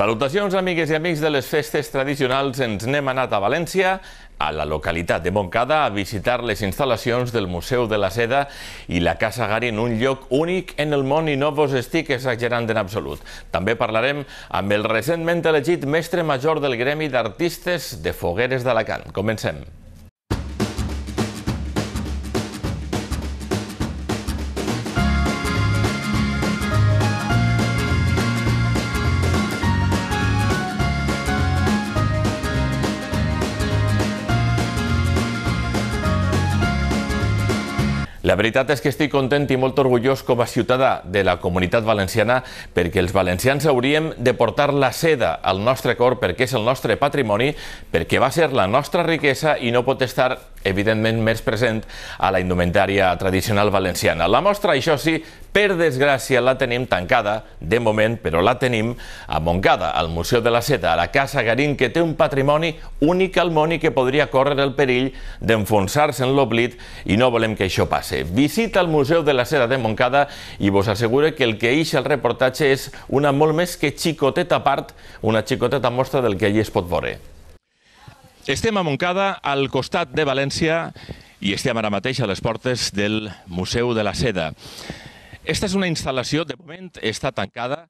Salutacions, amigues i amics de les festes tradicionals. Ens n'hem anat a València, a la localitat de Montcada, a visitar les instal·lacions del Museu de la Seda i la Casa Gari en un lloc únic en el món i no vos estic exagerant en absolut. També parlarem amb el recentment elegit mestre major del Gremi d'Artistes de Fogueres d'Alacant. Comencem. La veritat és que estic content i molt orgullós com a ciutadà de la comunitat valenciana perquè els valencians hauríem de portar la seda al nostre cor perquè és el nostre patrimoni, perquè va ser la nostra riquesa i no pot estar evidentment més present a la indumentària tradicional valenciana. La mostra, això sí, per desgràcia la tenim tancada, de moment, però la tenim a Montcada, al Museu de la Seta, a la Casa Garín, que té un patrimoni únic al món i que podria córrer el perill d'enfonsar-se en l'oblit i no volem que això passe. Visita el Museu de la Seta de Montcada i vos assegure que el que eix el reportatge és una molt més que xicoteta part, una xicoteta mostra del que allí es pot veure. Estem a Montcada, al costat de València, i estem ara mateix a les portes del Museu de la Seda. Esta és una instal·lació, de moment està tancada,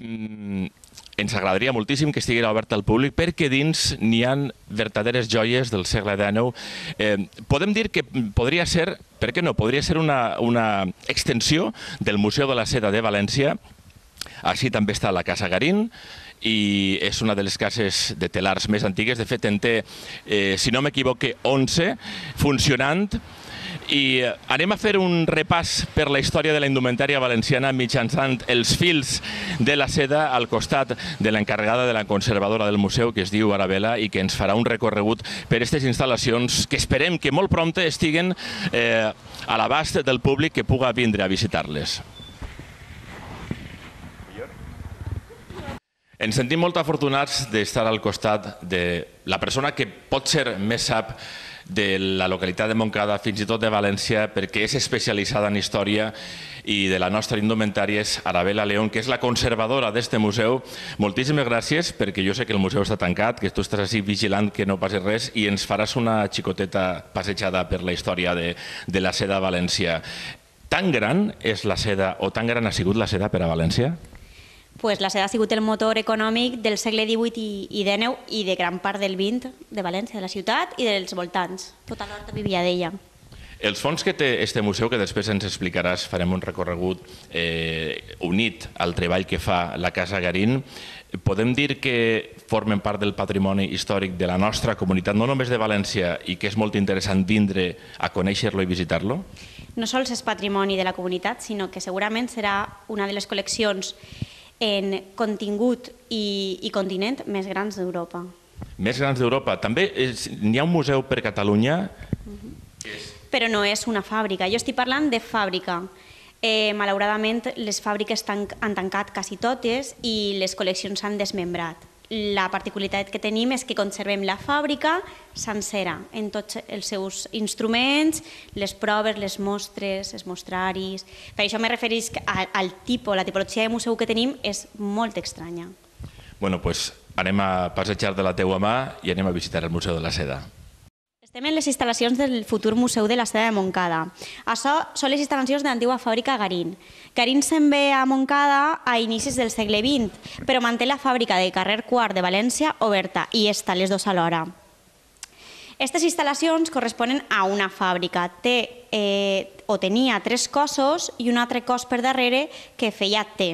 mm, ens agradaria moltíssim que estigui oberta al públic perquè dins n'hi han verdaderes joies del segle XIX. Eh, podem dir que podria ser, per què no, podria ser una, una extensió del Museu de la Seda de València, Així també està la Casa Garín i és una de les cases de telars més antigues. De fet, en té, eh, si no m'equivoque, 11 funcionant i eh, anem a fer un repàs per la història de la indumentària valenciana mitjançant els fils de la seda al costat de l'encarregada de la conservadora del museu, que es diu Arabella, i que ens farà un recorregut per aquestes instal·lacions que esperem que molt prompte estiguen eh, a l'abast del públic que puga vindre a visitar-les. Ens sentim molt afortunats d'estar al costat de la persona que pot ser més sap de la localitat de Montcada, fins i tot de València, perquè és especialitzada en història i de la nostra indumentària és Arabella León, que és la conservadora d'este museu. Moltíssimes gràcies, perquè jo sé que el museu està tancat, que tu estàs així vigilant que no passi res i ens faràs una xicoteta passejada per la història de, de la seda a València. Tan gran és la seda, o tan gran ha sigut la seda per a València? pues, la seda ha sigut el motor econòmic del segle XVIII i, i d'Eneu i de gran part del XX de València, de la ciutat i dels voltants. Tota l'horta vivia d'ella. Els fons que té este museu, que després ens explicaràs, farem un recorregut eh, unit al treball que fa la Casa Garín, podem dir que formen part del patrimoni històric de la nostra comunitat, no només de València, i que és molt interessant vindre a conèixer-lo i visitar-lo? No sols és patrimoni de la comunitat, sinó que segurament serà una de les col·leccions en contingut i, i continent més grans d'Europa. Més grans d'Europa. També n'hi ha un museu per Catalunya... Uh mhm. -huh. Però no és una fàbrica. Jo estic parlant de fàbrica. Eh, malauradament, les fàbriques tan, han tancat quasi totes i les col·leccions s'han desmembrat la particularitat que tenim és que conservem la fàbrica sencera, en tots els seus instruments, les proves, les mostres, els mostraris... Per això me refereix al, al tipus, la tipologia de museu que tenim és molt estranya. Bueno, pues anem a passejar de la teua mà i anem a visitar el Museu de la Seda. Estem en les instal·lacions del futur Museu de la Seda de Montcada. Això són les instal·lacions de l'antiga fàbrica Garín. Garín se'n ve a Montcada a inicis del segle XX, però manté la fàbrica de carrer Quart de València oberta i està les dues alhora. Aquestes instal·lacions corresponen a una fàbrica. Té, eh, o tenia tres cossos i un altre cos per darrere que feia T.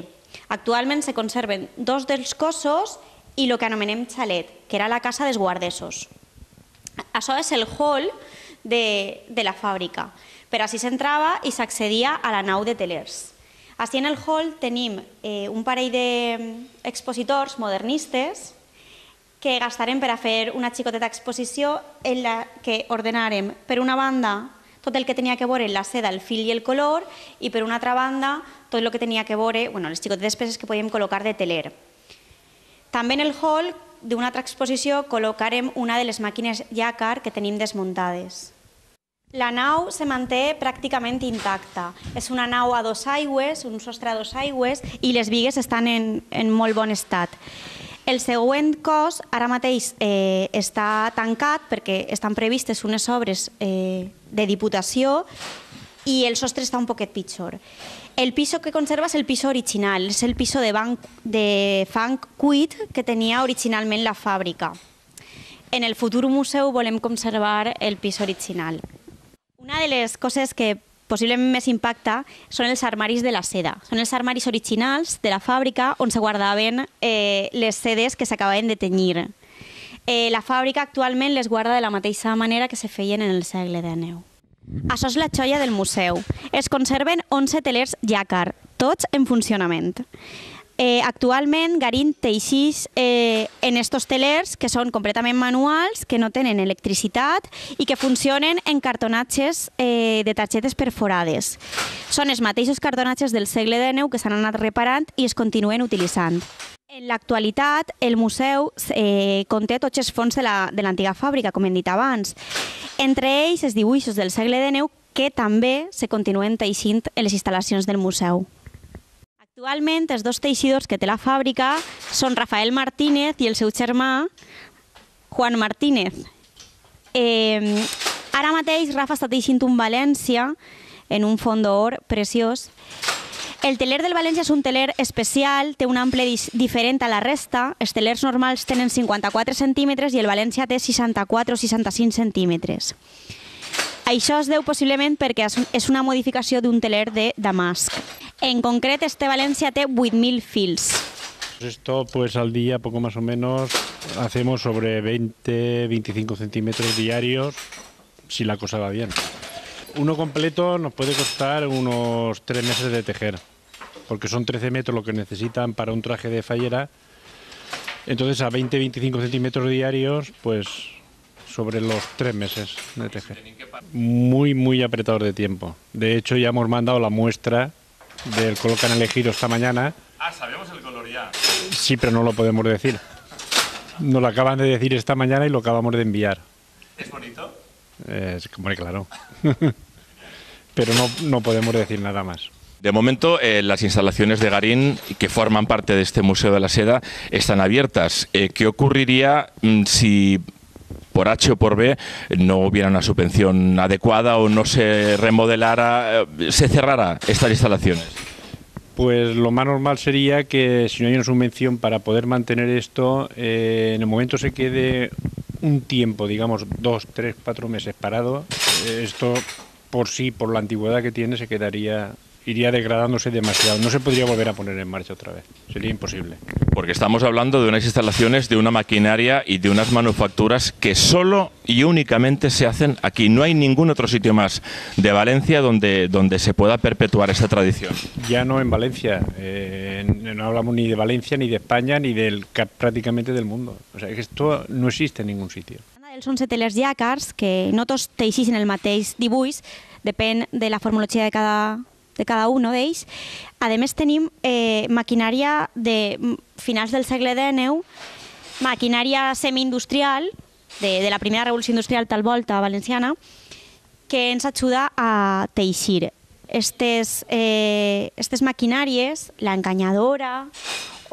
Actualment se conserven dos dels cossos i el que anomenem xalet, que era la casa dels guardesos. Això és el hall de, de la fàbrica. Per així s'entrava i s'accedia a la nau de telers. Així en el hall tenim eh, un parell d'expositors mm, modernistes que gastarem per a fer una xicoteta exposició en la que ordenarem, per una banda, tot el que tenia que veure la seda, el fil i el color, i per una altra banda, tot el que tenia que veure, bueno, les xicotetes peces que podíem col·locar de teler. També en el hall d'una altra exposició col·locarem una de les màquines Yakar que tenim desmuntades. La nau se manté pràcticament intacta. És una nau a dos aigües, un sostre a dos aigües, i les vigues estan en, en molt bon estat. El següent cos ara mateix eh, està tancat perquè estan previstes unes obres eh, de diputació i el sostre està un poquet pitjor. El piso que conserva és el piso original, és el piso de, banc, de fang cuit que tenia originalment la fàbrica. En el futur museu volem conservar el pis original. Una de les coses que possiblement més impacta són els armaris de la seda. Són els armaris originals de la fàbrica on se guardaven eh, les sedes que s'acabaven de tenyir. Eh, la fàbrica actualment les guarda de la mateixa manera que se feien en el segle XIX. Això és la xoia del museu. Es conserven 11 telers Jacquard, tots en funcionament. Eh, actualment, Garín teixís eh, en estos telers que són completament manuals, que no tenen electricitat i que funcionen en cartonatges eh, de targetes perforades. Són els mateixos cartonatges del segle XIX que s'han anat reparant i es continuen utilitzant. En l'actualitat, el museu eh, conté tots els fons de l'antiga la, fàbrica, com hem dit abans. Entre ells, els dibuixos del segle XIX, que també se continuen teixint en les instal·lacions del museu. Actualment, els dos teixidors que té la fàbrica són Rafael Martínez i el seu germà, Juan Martínez. Eh, ara mateix, Rafa està teixint un València en un font d'or preciós El teler del Valencia es un teler especial, tiene un amplio diferente a la resta. Estelers normales normals tienen 54 centímetros y el Valencia té 64 o 65 centímetres. Això os deu posiblemente porque es una modificación de un teler de damask En concreto, este T with 8.000 fils. Esto, pues al día, poco más o menos, hacemos sobre 20, 25 centímetros diarios, si la cosa va bien. Uno completo nos puede costar unos tres meses de tejer porque son 13 metros lo que necesitan para un traje de fallera. Entonces a 20-25 centímetros diarios, pues sobre los tres meses de tejer. Muy, muy apretador de tiempo. De hecho, ya hemos mandado la muestra del color que han elegido esta mañana. Ah, sabemos el color ya. Sí, pero no lo podemos decir. Nos lo acaban de decir esta mañana y lo acabamos de enviar. ¿Es bonito? Eh, es, claro. pero no podemos decir nada más. De momento, eh, las instalaciones de Garín, que forman parte de este Museo de la Seda, están abiertas. Eh, ¿Qué ocurriría mm, si por H o por B no hubiera una subvención adecuada o no se remodelara, eh, se cerrara estas instalaciones? Pues lo más normal sería que si no hay una subvención para poder mantener esto, en el momento se quede un tiempo, digamos dos, tres, cuatro meses parado, esto por sí, por la antigüedad que tiene, se quedaría iría degradándose demasiado. No se podría volver a poner en marcha otra vez. Sería imposible. Porque estamos hablando de unas instalaciones, de una maquinaria y de unas manufacturas que solo y únicamente se hacen aquí. No hay ningún otro sitio más de Valencia donde, donde se pueda perpetuar esta tradición. Ya no en Valencia. Eh, no hablamos ni de Valencia, ni de España, ni del prácticamente del mundo. O sea, que esto no existe en ningún sitio. Els 11 telers que no tots en el mateix dibuix, depèn de la formologia de cada de cada un d'ells. A més, tenim eh, maquinària de finals del segle XIX, maquinària semi-industrial, de, de la primera revolució industrial tal volta valenciana, que ens ajuda a teixir. Estes, eh, estes maquinàries, l'enganyadora,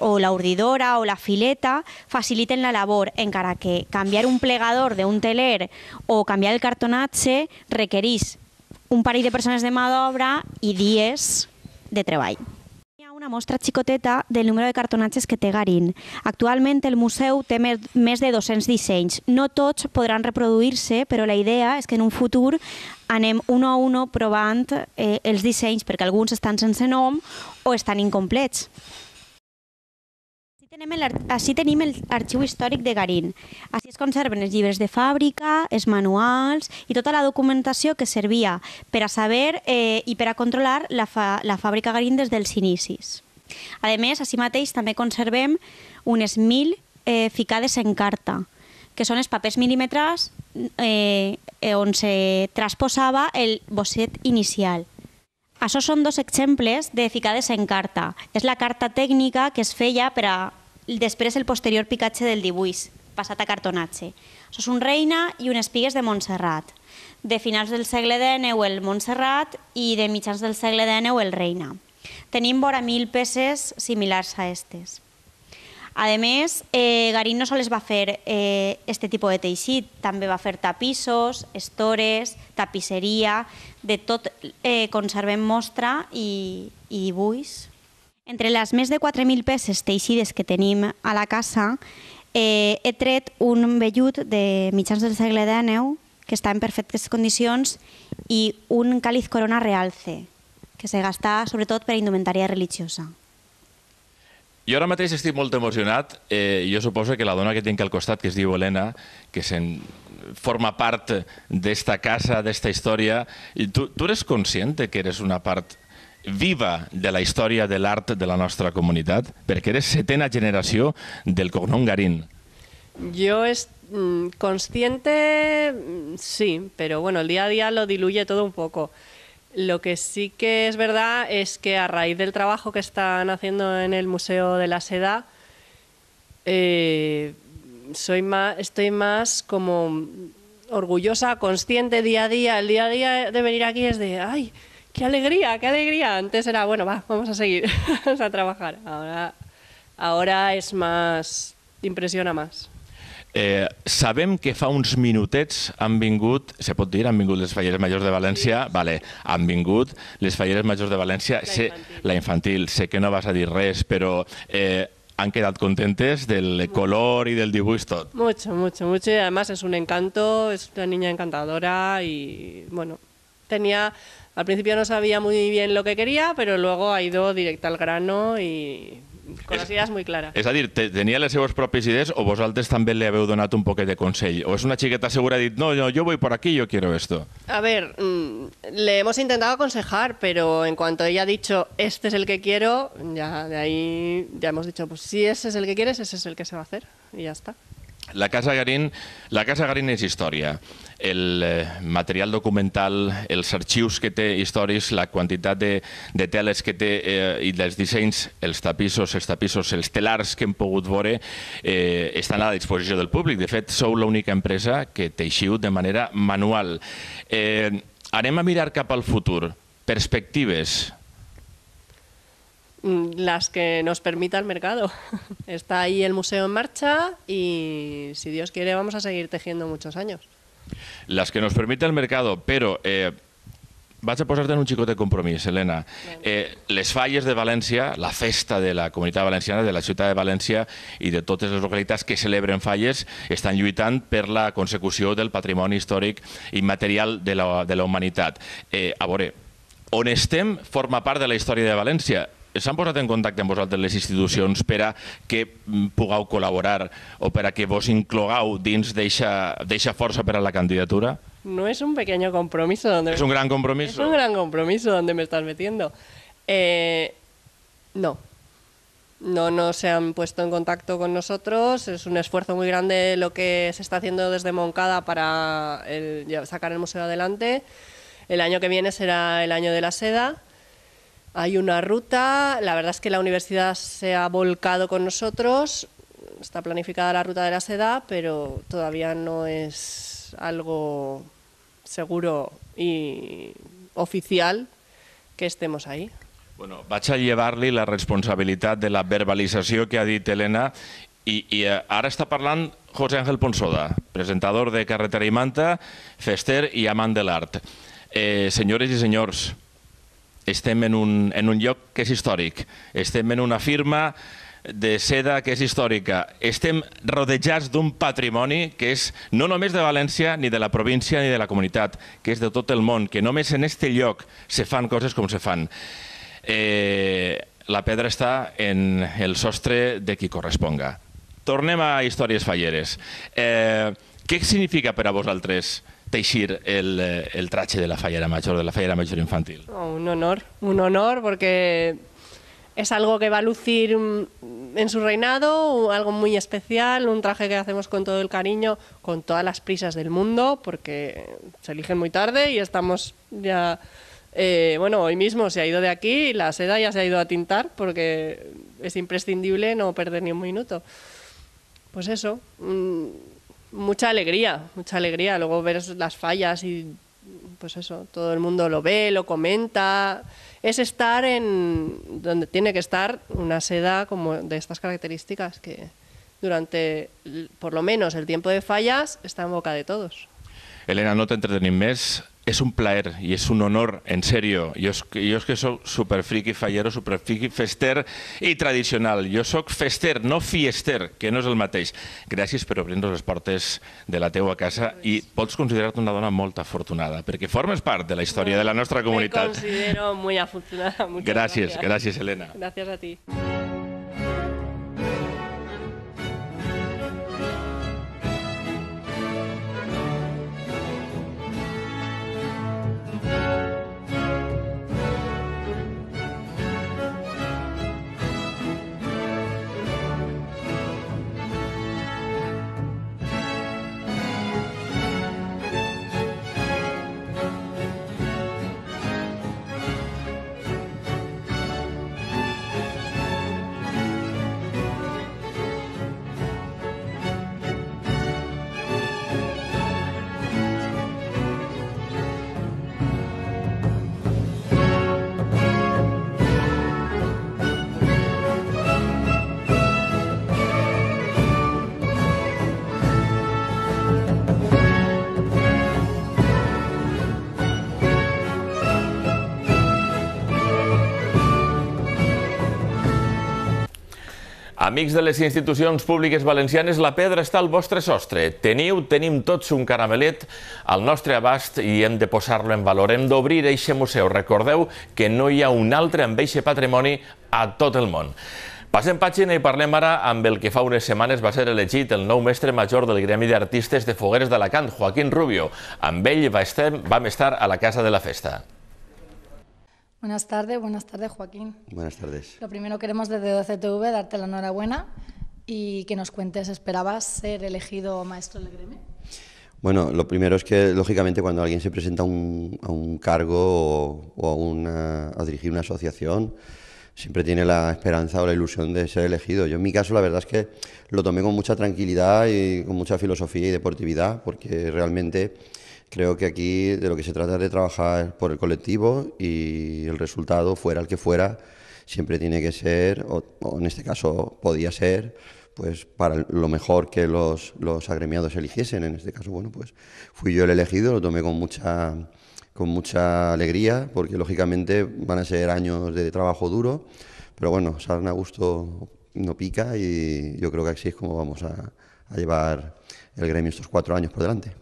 o la urdidora o la fileta faciliten la labor, encara que canviar un plegador d'un teler o canviar el cartonatge requereix un parell de persones de mà d'obra i dies de treball. Hi ha una mostra xicoteta del número de cartonatges que té Garín. Actualment el museu té més de 200 dissenys. No tots podran reproduir-se, però la idea és que en un futur anem un a un provant eh, els dissenys, perquè alguns estan sense nom o estan incomplets tenim el, així tenim l'arxiu històric de Garín. Així es conserven els llibres de fàbrica, els manuals i tota la documentació que servia per a saber eh, i per a controlar la, fa, la fàbrica Garín des dels inicis. A més, així mateix també conservem unes 1.000 eh, ficades en carta, que són els papers mil·límetres eh, eh on se transposava el bosset inicial. Això són dos exemples de ficades en carta. És la carta tècnica que es feia per a després el posterior picatge del dibuix, passat a cartonatge. Això és un reina i un espigues de Montserrat. De finals del segle XIX el Montserrat i de mitjans del segle XIX el reina. Tenim vora mil peces similars a aquestes. A més, eh, Garín no sols va fer eh, este tipus de teixit, també va fer tapissos, estores, tapisseria, de tot eh, conservem mostra i, i dibuix. Entre les més de 4.000 peces teixides que tenim a la casa, eh, he tret un vellut de mitjans del segle XIX que està en perfectes condicions i un càliz corona realce, que se gasta sobretot per a indumentària religiosa. Jo ara mateix estic molt emocionat. Eh, jo suposo que la dona que tinc al costat, que es diu Helena, que se'n forma part d'esta casa, d'esta història, i tu, tu eres conscient que eres una part viva de la historia del arte de la nuestra comunidad? Porque eres setena generación del cognom Garín. Yo es mm, consciente, mm, sí, pero bueno, el día a día lo diluye todo un poco. Lo que sí que es verdad es que a raíz del trabajo que están haciendo en el Museo de la Seda, eh, soy más, estoy más como orgullosa, consciente día a día. El día a día de venir aquí es de, ay, ¡Qué alegría, qué alegría! Antes era, bueno, va, vamos a seguir, vamos a trabajar. Ahora, ahora es más, impresiona más. Eh, sabem que fa uns minutets han vingut, se pot dir, han vingut les Falleres Majors de València, sí. vale, han vingut les Falleres Majors de València, la, sé, infantil. la infantil, sé que no vas a dir res, però eh, han quedat contentes del color i del dibuix tot. Mucho, mucho, mucho, y además es un encanto, es una niña encantadora y, bueno, tenía Al principio no sabía muy bien lo que quería, pero luego ha ido directo al grano y con las ideas muy claras. Es decir, ¿tenía las propias les o vosaltres también le habéis donado un poquito de consejo? O es una chiqueta segura y no, no, yo voy por aquí, yo quiero esto? A ver, mm, le hemos intentado aconsejar, pero en cuanto ella ha dicho, este es el que quiero, ya de ahí ya hemos dicho, pues si ese es el que quieres, ese es el que se va a hacer. Y ya está. La Casa Garín, la casa Garín el eh, material documental, els arxius que té històrics, la quantitat de, de teles que té eh, i dels dissenys, els tapissos, els tapissos, els telars que hem pogut veure, eh, estan a la disposició del públic. De fet, sou l'única empresa que teixiu de manera manual. Eh, anem a mirar cap al futur. Perspectives mm, las que nos permita el mercado. Está ahí el museo en marcha y si Dios quiere vamos a seguir tejiendo muchos años. Las que nos permite el mercado, pero... Eh, vaig a posar-te en un xicot de compromís, Helena. Eh, les falles de València, la festa de la comunitat valenciana, de la ciutat de València i de totes les localitats que celebren falles, estan lluitant per la consecució del patrimoni històric immaterial de la, de la humanitat. Eh, a veure, on estem forma part de la història de València han puesto en contacto amb vosaltres les institucions per a que mm, pugueu col·laborar o per a que vos inclogueu dins d'eixa força per a la candidatura? No es un pequeño compromiso. Donde es un gran compromiso. un gran compromiso donde me estás metiendo. Eh, no. No, no se han puesto en contacto con nosotros. Es un esfuerzo muy grande lo que se está haciendo desde Moncada para sacar el museo adelante. El año que viene será el año de la seda. Hay una ruta, la verdad es que la universidad se ha volcado con nosotros, está planificada la ruta de la seda, pero todavía no es algo seguro y oficial que estemos ahí. Bueno, va a llevarle la responsabilidad de la verbalización que ha dicho Elena. Y eh, ahora está hablando José Ángel Ponsoda, presentador de Carretera y Manta, fester y amant de l'art. Eh, señores y señores... estem en un, en un lloc que és històric, estem en una firma de seda que és històrica. Estem rodejats d'un patrimoni que és no només de València, ni de la província, ni de la comunitat, que és de tot el món, que només en este lloc se fan coses com se fan. Eh, la pedra està en el sostre de qui corresponga. Tornem a històries falleres. Eh, què significa per a vosaltres teixir el, eh, el traje de la Fallera Mayor, de la Fallera Mayor Infantil? un honor, un honor porque es algo que va a lucir mm, en su reinado, algo muy especial, un traje que hacemos con todo el cariño, con todas las prisas del mundo, porque se eligen muy tarde y estamos ya... Eh, bueno, hoy mismo se ha ido de aquí y la seda ya se ha ido a tintar porque es imprescindible no perder ni un minuto. Pues eso, mm, mucha alegría, mucha alegría. Luego ver las fallas y pues eso, todo el mundo lo ve, lo comenta. Es estar en donde tiene que estar una seda como de estas características que durante por lo menos el tiempo de fallas está en boca de todos. Elena, no entretenís más. es un placer y es un honor, en serio. Jo és, yo es que sóc friki fallero, friki fester i tradicional. Jo sóc fester, no fiester, que no és el mateix. Gràcies per obrir-nos les portes de la teua casa i pots considerar-te una dona molt afortunada, perquè formes part de la història de la nostra comunitat. Me considero muy afortunada. Muchas gràcies, gracias. gràcies, Elena. Gràcies a ti. Amics de les institucions públiques valencianes, la pedra està al vostre sostre. Teniu, tenim tots un caramelet al nostre abast i hem de posar-lo en valor. Hem d'obrir eixe museu. Recordeu que no hi ha un altre amb eixe patrimoni a tot el món. Passem pàgina i parlem ara amb el que fa unes setmanes va ser elegit el nou mestre major del Gremi d'Artistes de Fogueres d'Alacant, Joaquín Rubio. Amb ell va vam estar a la Casa de la Festa. Buenas tardes, buenas tardes Joaquín. Buenas tardes. Lo primero queremos desde OCTV darte la enhorabuena y que nos cuentes, ¿esperabas ser elegido maestro del gremio? Bueno, lo primero es que, lógicamente, cuando alguien se presenta un, a un cargo o, a, dirigir una asociación, siempre tiene la esperanza o la ilusión de ser elegido. Yo en mi caso, la verdad es que lo tomé con mucha tranquilidad y con mucha filosofía y deportividad, porque realmente Creo que aquí de lo que se trata es de trabajar por el colectivo y el resultado, fuera el que fuera, siempre tiene que ser, o, en este caso podía ser, pues para lo mejor que los, los, agremiados eligiesen. En este caso, bueno, pues fui yo el elegido, lo tomé con mucha, con mucha alegría, porque lógicamente van a ser años de trabajo duro, pero bueno, a Gusto no pica y yo creo que así es como vamos a llevar el gremio estos cuatro años por delante.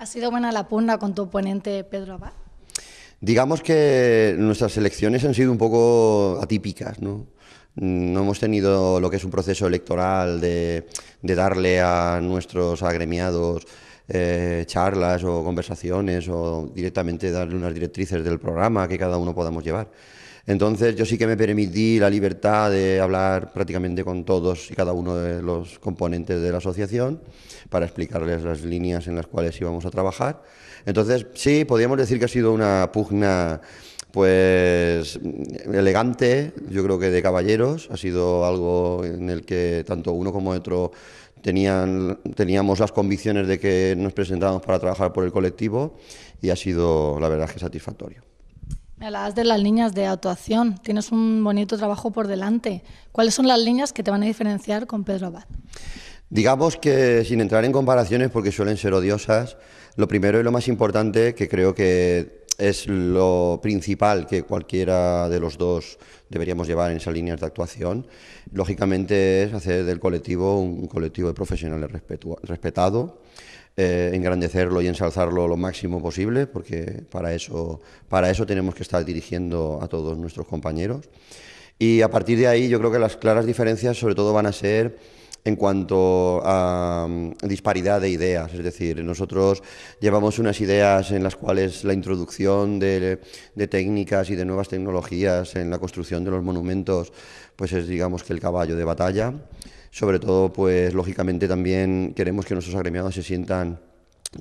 ¿Ha sido buena la pugna con tu oponente Pedro Abad? Digamos que nuestras elecciones han sido un poco atípicas, ¿no? No hemos tenido lo que es un proceso electoral de, darle a nuestros agremiados eh, charlas o conversaciones o directamente darle unas directrices del programa que cada uno podamos llevar. Entonces yo sí que me permití la libertad de hablar prácticamente con todos y cada uno de los componentes de la asociación para explicarles las líneas en las cuales íbamos a trabajar. Entonces sí, podríamos decir que ha sido una pugna pues elegante, yo creo que de caballeros, ha sido algo en el que tanto uno como otro tenían, teníamos las convicciones de que nos presentábamos para trabajar por el colectivo y ha sido la verdad que satisfactorio. Me hablabas de las líneas de actuación. Tienes un bonito trabajo por delante. ¿Cuáles son las líneas que te van a diferenciar con Pedro Abad? Digamos que, sin entrar en comparaciones, porque suelen ser odiosas, lo primero y lo más importante, que creo que es lo principal que cualquiera de los dos deberíamos llevar en esas líneas de actuación, lógicamente es hacer del colectivo un colectivo de profesionales respetado eh, engrandecerlo y ensalzarlo lo máximo posible, porque para eso, para eso tenemos que estar dirigiendo a todos nuestros compañeros. Y a partir de ahí yo creo que las claras diferencias sobre todo van a ser en cuanto a mm, disparidad de ideas. Es decir, nosotros llevamos unas ideas en las cuales la introducción de, de, técnicas y de nuevas tecnologías en la construcción de los monumentos, pues es digamos que el caballo de batalla sobre todo, pues lógicamente también queremos que nuestros agremiados se sientan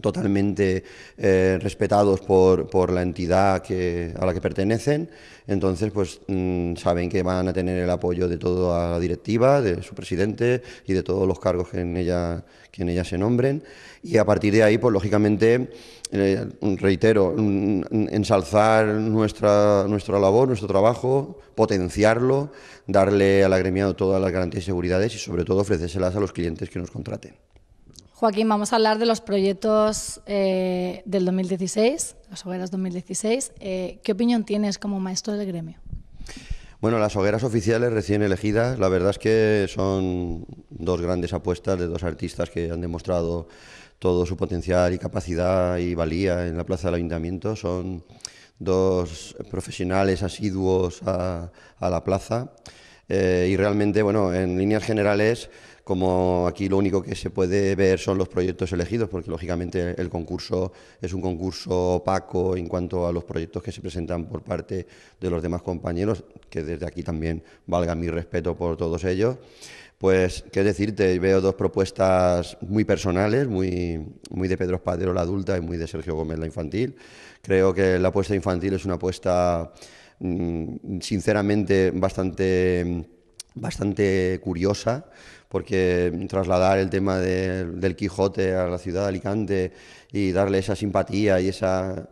totalmente eh, respetados por, la entidad a la que pertenecen. Entonces, pues mm, saben que van a tener el apoyo de toda la directiva, de su presidente y de todos los cargos que en ella, que en ella se nombren. Y a partir de ahí, pues lógicamente, eh, reitero, mm, ensalzar nuestra, nuestra labor, nuestro trabajo, potenciarlo, darle al agremiado todas las garantías y seguridades y sobre todo ofrecérselas a los clientes que nos contraten. Joaquín, vamos a hablar de los proyectos eh, del 2016, las hogueras 2016. Eh, ¿Qué opinión tienes como maestro del gremio? Bueno, las hogueras oficiales recién elegidas, la verdad es que son dos grandes apuestas de dos artistas que han demostrado todo su potencial y capacidad y valía en la plaza del ayuntamiento. Son dos profesionales asiduos a, la plaza eh, y realmente, bueno, en líneas generales como aquí lo único que se puede ver son los proyectos elegidos, porque lógicamente el concurso es un concurso opaco en cuanto a los proyectos que se presentan por parte de los demás compañeros, que desde aquí también valga mi respeto por todos ellos. Pues, qué decirte, veo dos propuestas muy personales, muy, muy de Pedro Espadero la adulta y muy de Sergio Gómez la infantil. Creo que la apuesta infantil es una apuesta, mm, sinceramente, bastante bastante curiosa, porque trasladar el tema del Quijote a la ciudad de Alicante y darle esa simpatía y esa,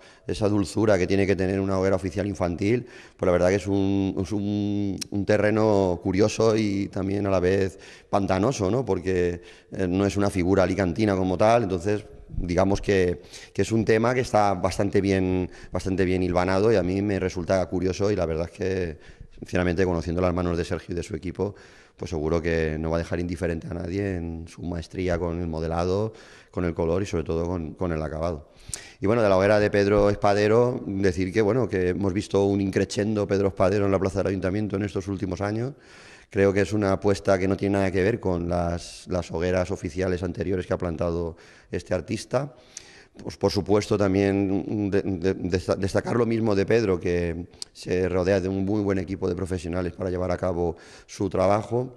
dulzura que tiene que tener una hoguera oficial infantil, pues la verdad que es un, un, terreno curioso y también a la vez pantanoso, ¿no? porque eh, no es una figura alicantina como tal, entonces digamos que, que, es un tema que está bastante bien, bastante bien hilvanado y a mí me resulta curioso y la verdad es que sinceramente, conociendo las manos de Sergio y de su equipo, pues seguro que no va a dejar indiferente a nadie en su maestría con el modelado, con el color y sobre todo con, el acabado. Y bueno, de la hoguera de Pedro Espadero, decir que bueno, que hemos visto un increchendo Pedro Espadero en la plaza del ayuntamiento en estos últimos años. Creo que es una apuesta que no tiene nada que ver con las, las hogueras oficiales anteriores que ha plantado este artista. Pues, por supuesto también destacar lo mismo de Pedro, que se rodea de un muy buen equipo de profesionales para llevar a cabo su trabajo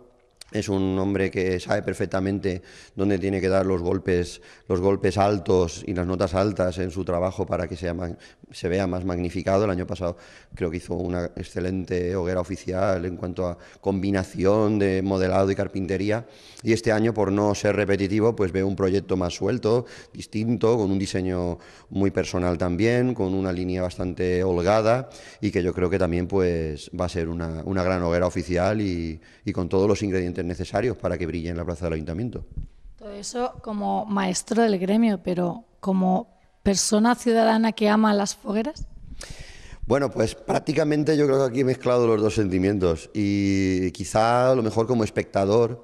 es un hombre que sabe perfectamente dónde tiene que dar los golpes, los golpes altos y las notas altas en su trabajo para que se vea más magnificado. El año pasado creo que hizo una excelente hoguera oficial en cuanto a combinación de modelado y carpintería. Y este año, por no ser repetitivo, pues veo un proyecto más suelto, distinto, con un diseño muy personal también, con una línea bastante holgada y que yo creo que también pues, va a ser una, gran hoguera oficial y con todos los ingredientes necesarios para que brille en la plaza del ayuntamiento. Todo eso como maestro del gremio, pero como persona ciudadana que ama las fogueras. Bueno, pues prácticamente yo creo que aquí he mezclado los dos sentimientos y quizá a lo mejor como espectador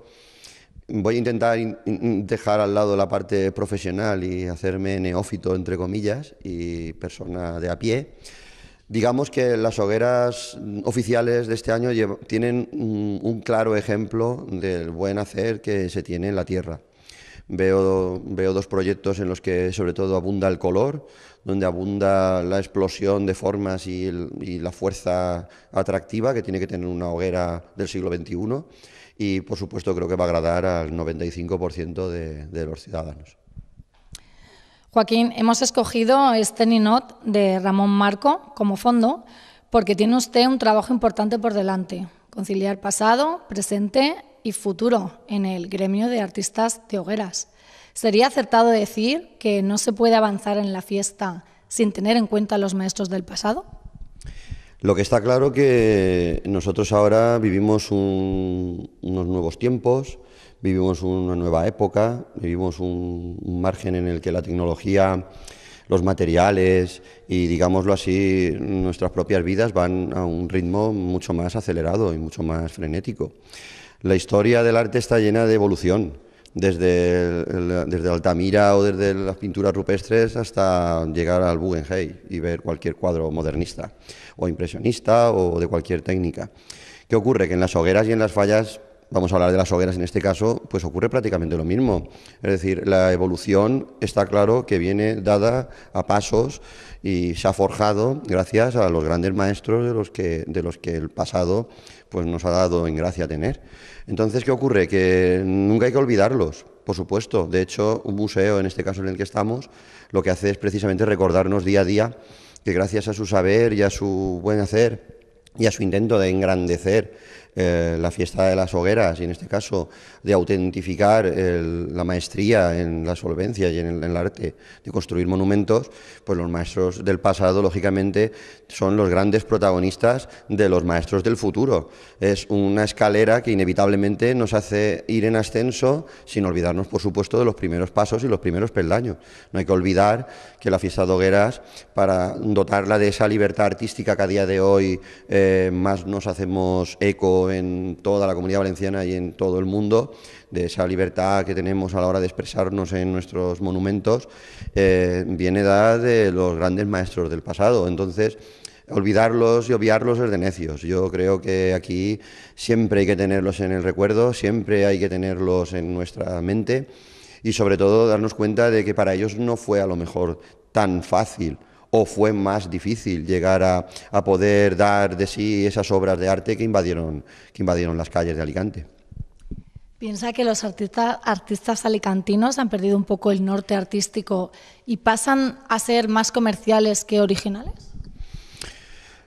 voy a intentar dejar al lado la parte profesional y hacerme neófito, entre comillas, y persona de a pie Digamos que las hogueras oficiales de este año tienen mm, un claro ejemplo del buen hacer que se tiene en la tierra. Veo, veo dos proyectos en los que sobre todo abunda el color, donde abunda la explosión de formas y, la fuerza atractiva que tiene que tener una hoguera del siglo XXI y por supuesto creo que va a agradar al 95% de los ciudadanos. Joaquín, hemos escogido este ninot de Ramón Marco como fondo porque tiene usted un trabajo importante por delante, conciliar pasado, presente y futuro en el gremio de artistas de hogueras. Sería acertado decir que no se puede avanzar en la fiesta sin tener en cuenta a los maestros del pasado. Lo que está claro es que nosotros ahora vivimos unos nuevos tiempos, Vivimos una nueva época, vivimos un, margen en el que la tecnología los materiales y, digámoslo así, nuestras propias vidas van a un ritmo mucho más acelerado y mucho más frenético. La historia del arte está llena de evolución, desde, desde Altamira o desde las pinturas rupestres hasta llegar al Buggenheim y ver cualquier cuadro modernista o impresionista o de cualquier técnica. ¿Qué ocurre? Que en las hogueras y en las fallas vamos a hablar de las hogueras en este caso, pues ocurre prácticamente lo mismo. Es decir, la evolución está claro que viene dada a pasos y se ha forjado gracias a los grandes maestros de los que, el pasado pues, nos ha dado en gracia tener. Entonces, ¿qué ocurre? Que nunca hay que olvidarlos. Por supuesto, de hecho, un museo, en este caso en el que estamos, lo que hace es precisamente recordarnos día a día que gracias a su saber y a su buen hacer y a su intento de engrandecer eh, la fiesta de las hogueras y en este caso de autentificar la maestría en la solvencia y en el, arte de construir monumentos, pues los maestros del pasado, lógicamente, son los grandes protagonistas de los maestros del futuro. Es una escalera que inevitablemente nos hace ir en ascenso, sin olvidarnos, por supuesto, de los primeros pasos y los primeros peldaños. No hay que olvidar que la fiesta de hogueras, para dotarla de esa libertad artística que a día de hoy eh, más nos hacemos eco en toda la comunidad valenciana y en todo el mundo, de esa libertad que tenemos a la hora de expresarnos en nuestros monumentos, eh, viene dada de los grandes maestros del pasado. Entonces, olvidarlos y obviarlos es de necios. Yo creo que aquí siempre hay que tenerlos en el recuerdo, siempre hay que tenerlos en nuestra mente y sobre todo darnos cuenta de que para ellos no fue a lo mejor tan fácil o fue más difícil llegar a, poder dar de sí esas obras de arte que invadieron las calles de Alicante. Piensa que los artistas alicantinos han perdido un poco el norte artístico y pasan a ser más comerciales que originales.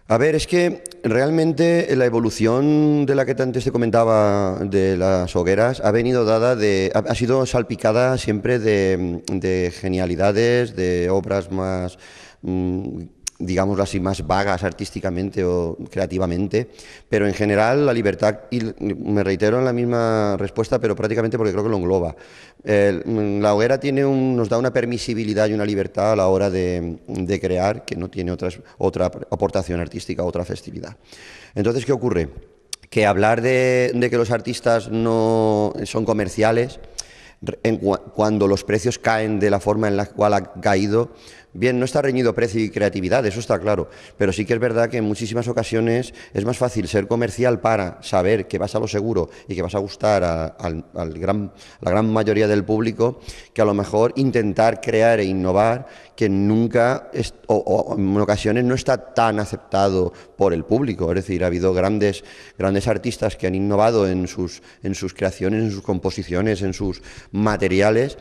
A ver, es que realmente la evolución de la que antes te comentaba de las hogueras ha venido dada de. ha sido salpicada siempre de genialidades, de obras más mm, digámoslo así, más vagas artísticamente o creativamente, pero en general la libertad, y me reitero en la misma respuesta, pero prácticamente porque creo que lo engloba. la hoguera tiene un, nos da una permisibilidad y una libertad a la hora de, crear que no tiene otras, otra aportación artística, otra festividad. Entonces, ¿qué ocurre? Que hablar de, que los artistas no son comerciales, cuando los precios caen de la forma en la cual ha caído, Bien, no está reñido precio y creatividad, eso está claro, pero sí que es verdad que en muchísimas ocasiones es más fácil ser comercial para saber que vas a lo seguro y que vas a gustar a, al, la gran mayoría del público que a lo mejor intentar crear e innovar que nunca, o, en ocasiones no está tan aceptado por el público. Es decir, ha habido grandes, grandes artistas que han innovado en sus, en sus creaciones, en sus composiciones, en sus materiales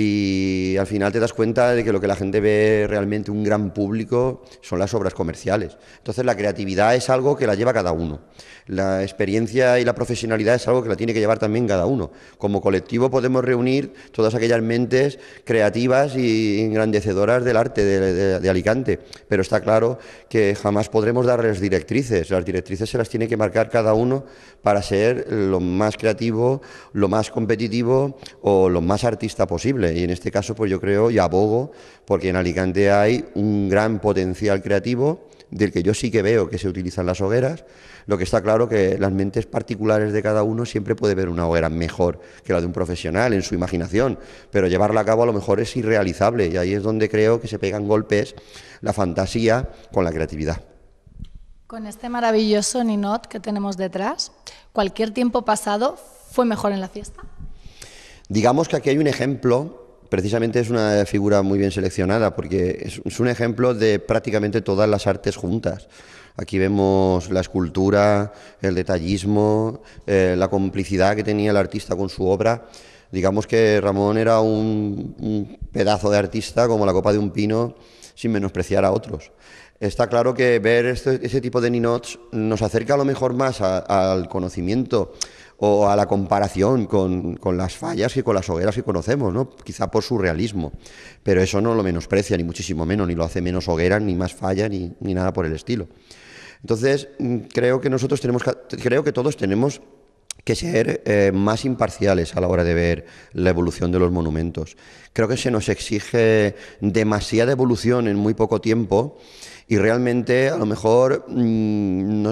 y al final te das cuenta de que lo que la gente ve realmente un gran público son las obras comerciales. Entonces la creatividad es algo que la lleva cada uno. La experiencia y la profesionalidad es algo que la tiene que llevar también cada uno. Como colectivo podemos reunir todas aquellas mentes creativas y engrandecedoras del arte de, Alicante, pero está claro que jamás podremos darles directrices. Las directrices se las tiene que marcar cada uno para ser lo más creativo, lo más competitivo o lo más artista posible. Y en este caso, pues yo creo y abogo, porque en Alicante hay un gran potencial creativo del que yo sí que veo que se utilizan las hogueras. Lo que está claro que las mentes particulares de cada uno siempre puede ver una hoguera mejor que la de un profesional en su imaginación, pero llevarla a cabo a lo mejor es irrealizable y ahí es donde creo que se pegan golpes la fantasía con la creatividad. Con este maravilloso Ninot que tenemos detrás, cualquier tiempo pasado fue mejor en la fiesta. Digamos que aquí hay un ejemplo, precisamente es una figura muy bien seleccionada, porque es, un ejemplo de prácticamente todas las artes juntas. Aquí vemos la escultura, el detallismo, eh, la complicidad que tenía el artista con su obra digamos que Ramón era un, pedazo de artista como la copa de un pino sin menospreciar a otros. Está claro que ver este, ese tipo de ninots nos acerca a lo mejor más al conocimiento o a la comparación con, las fallas y con las hogueras que conocemos, ¿no? quizá por su realismo, pero eso no lo menosprecia, ni muchísimo menos, ni lo hace menos hoguera, ni más falla, ni, nada por el estilo. Entonces, mm, creo que nosotros tenemos, creo que todos tenemos que ser eh, más imparciales a la hora de ver la evolución de los monumentos. Creo que se nos exige demasiada evolución en muy poco tiempo y realmente a lo mejor mm,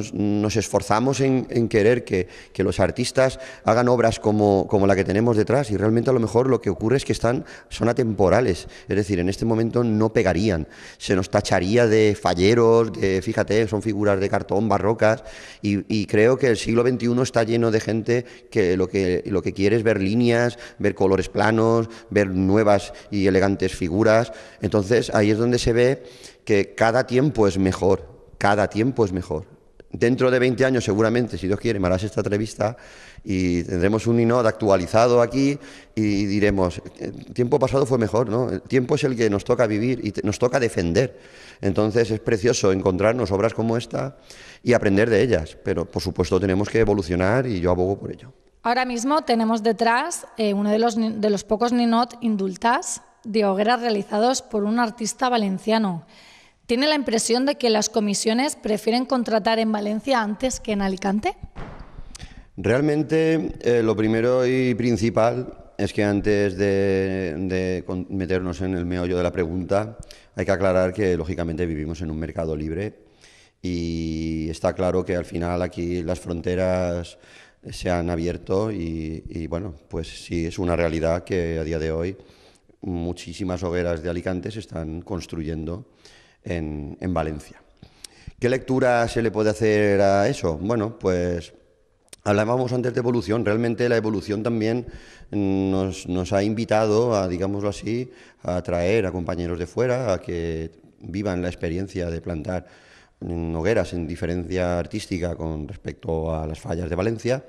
nos, esforzamos en, querer que, los artistas hagan obras como, la que tenemos detrás y realmente a lo mejor lo que ocurre es que están, son atemporales, es decir, en este momento no pegarían, se nos tacharía de falleros, de, fíjate, son figuras de cartón barrocas y, creo que el siglo XXI está lleno de gente que lo que, lo que quiere es ver líneas, ver colores planos, ver nuevas y elegantes figuras, entonces ahí es donde se ve que cada tiempo es mejor, cada tiempo es mejor. Dentro de 20 años, seguramente, si Dios quiere, me harás esta entrevista y tendremos un INOD actualizado aquí y diremos, el eh, tiempo pasado fue mejor, ¿no? El tiempo es el que nos toca vivir y nos toca defender. Entonces es precioso encontrarnos obras como esta y aprender de ellas, pero por supuesto tenemos que evolucionar y yo abogo por ello. Ahora mismo tenemos detrás eh, uno de los, de los pocos Ninot indultas de hogueras realizados por un artista valenciano. ¿Tiene la impresión de que las comisiones prefieren contratar en Valencia antes que en Alicante? Realmente eh, lo primero y principal es que antes de, meternos en el meollo de la pregunta, hay que aclarar que lógicamente vivimos en un mercado libre y está claro que al final aquí las fronteras se han abierto y, y bueno, pues sí es una realidad que a día de hoy muchísimas hogueras de Alicante se están construyendo en, Valencia. ¿Qué lectura se le puede hacer a eso? Bueno, pues Hablábamos antes de evolución, realmente la evolución también nos, ha invitado a, digámoslo así, a traer a compañeros de fuera a que vivan la experiencia de plantar hogueras en diferencia artística con respecto a las fallas de Valencia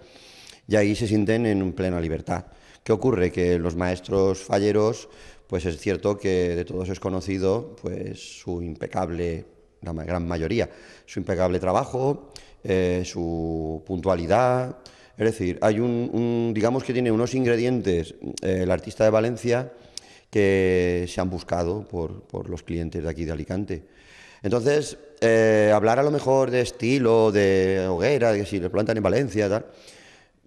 y ahí se sienten en plena libertad. ¿Qué ocurre? Que los maestros falleros pues es cierto que de todos es conocido pues su impecable, la gran mayoría, su impecable trabajo, eh, su puntualidad. Es decir, hay un, digamos que tiene unos ingredientes eh, el artista de Valencia que se han buscado por, los clientes de aquí de Alicante. Entonces, eh, hablar a lo mejor de estilo, de hoguera, de si le plantan en Valencia, tal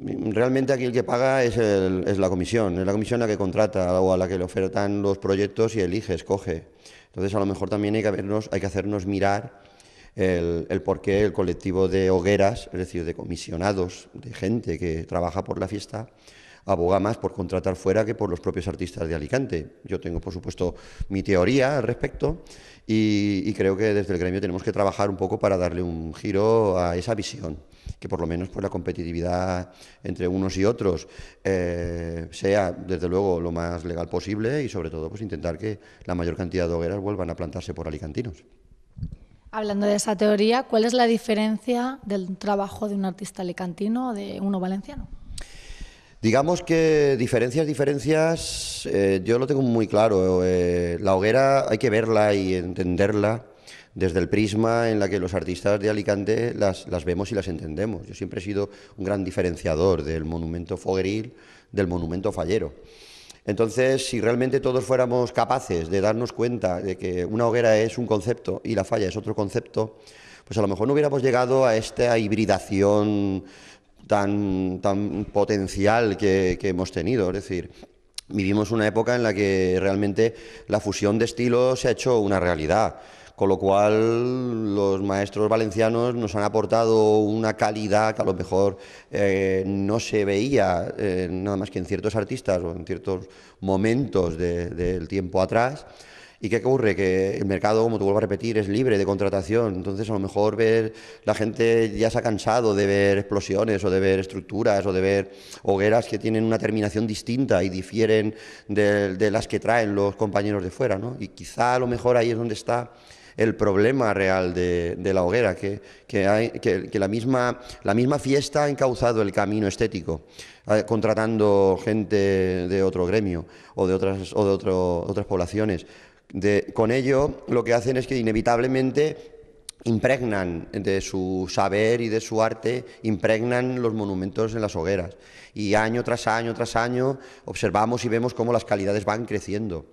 Realmente aquí el que paga es, la comisión, es la comisión la que contrata o a la que le ofertan los proyectos y elige, escoge. Entonces a lo mejor también hay que, hay que hacernos mirar el, el por qué el colectivo de hogueras, es decir, de comisionados, de gente que trabaja por la fiesta, aboga más por contratar fuera que por los propios artistas de Alicante. Yo tengo, por supuesto, mi teoría al respecto y, creo que desde el gremio tenemos que trabajar un poco para darle un giro a esa visión, que por lo menos pues, la competitividad entre unos y otros eh, sea, desde luego, lo más legal posible y, sobre todo, pues intentar que la mayor cantidad de hogueras vuelvan a plantarse por alicantinos. Hablando de esa teoría, ¿cuál es la diferencia del trabajo de un artista alicantino o de uno valenciano? Digamos que diferencias, diferencias, eh, yo lo tengo muy claro. Eh, la hoguera hay que verla y entenderla desde el prisma en la que los artistas de Alicante las, las vemos y las entendemos. Yo siempre he sido un gran diferenciador del monumento fogueril, del monumento fallero. Entonces, si realmente todos fuéramos capaces de darnos cuenta de que una hoguera es un concepto y la falla es otro concepto, pues a lo mejor no hubiéramos llegado a esta hibridación tan, potencial que, hemos tenido. Es decir, vivimos una época en la que realmente la fusión de estilos se ha hecho una realidad. Con lo cual, los maestros valencianos nos han aportado una calidad que a lo mejor eh, no se veía, eh, nada más que en ciertos artistas o en ciertos momentos del tiempo atrás. ¿Y qué ocurre? Que el mercado, como tú vuelvo a repetir, es libre de contratación. Entonces, a lo mejor ver la gente ya se ha cansado de ver explosiones o de ver estructuras o de ver hogueras que tienen una terminación distinta y difieren de, las que traen los compañeros de fuera. ¿no? Y quizá a lo mejor ahí es donde está el problema real de, la hoguera, que, la, misma, fiesta ha encauzado el camino estético, eh, contratando gente de otro gremio o de otras, o de otras poblaciones con ello, lo que hacen es que inevitablemente impregnan de su saber y de su arte, impregnan los monumentos en las hogueras. Y año tras año, tras año, observamos y vemos cómo las calidades van creciendo.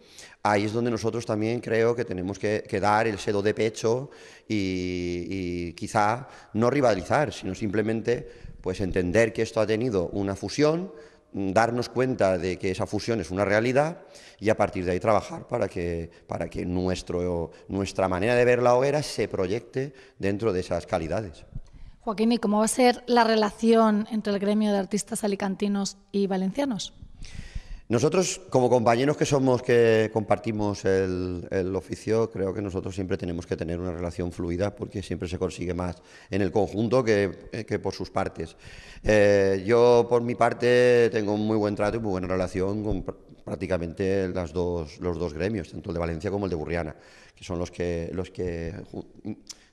Ahí es donde nosotros también creo que tenemos que, dar el sedo de pecho y, y, quizá no rivalizar, sino simplemente pues entender que esto ha tenido una fusión, Mm, darnos cuenta de que esa fusión es una realidad y a partir de ahí trabajar para que, para que nuestro, nuestra manera de ver la hoguera se proyecte dentro de esas calidades. Joaquín, ¿y cómo va a ser la relación entre el gremio de artistas alicantinos y valencianos? Nosotros, como compañeros que somos, que compartimos el, oficio, creo que nosotros siempre tenemos que tener una relación fluida porque siempre se consigue más en el conjunto que, eh, que por sus partes. Eh, yo, por mi parte, tengo un muy buen trato y muy buena relación con prácticamente las dos, los dos gremios, tanto el de Valencia como el de Burriana, que son los que, los que